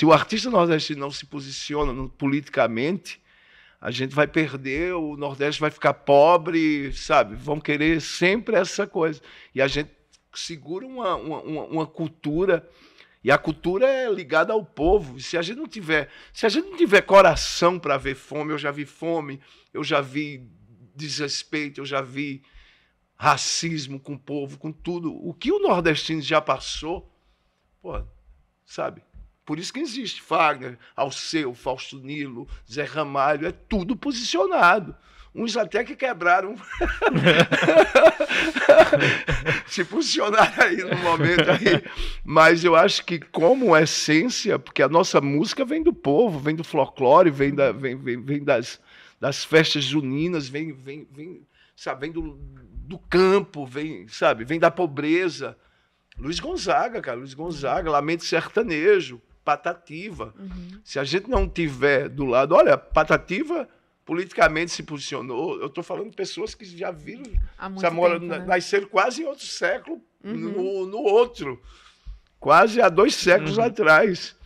Se o artista nordestino não se posiciona politicamente, a gente vai perder, o Nordeste vai ficar pobre, sabe? Vão querer sempre essa coisa. E a gente segura uma, uma, uma cultura. E a cultura é ligada ao povo. se a gente não tiver, se a gente não tiver coração para ver fome, eu já vi fome, eu já vi desrespeito, eu já vi racismo com o povo, com tudo. O que o nordestino já passou, pô, sabe? Por isso que existe Fagner, Alceu, Fausto Nilo, Zé Ramalho, é tudo posicionado. Uns até que quebraram. Se funcionaram aí no momento aí. Mas eu acho que, como essência, porque a nossa música vem do povo, vem do folclore, vem, da, vem, vem, vem das, das festas juninas, vem, vem, vem sabe, vem do, do campo, vem, sabe, vem da pobreza. Luiz Gonzaga, cara, Luiz Gonzaga, Lamento Sertanejo, Patativa. Uhum. Se a gente não tiver do lado, olha, Patativa politicamente se posicionou. Eu estou falando de pessoas que já viram Samora tempo, né? nascer quase em outro século, uhum. no, no, outro, quase há dois séculos uhum. atrás.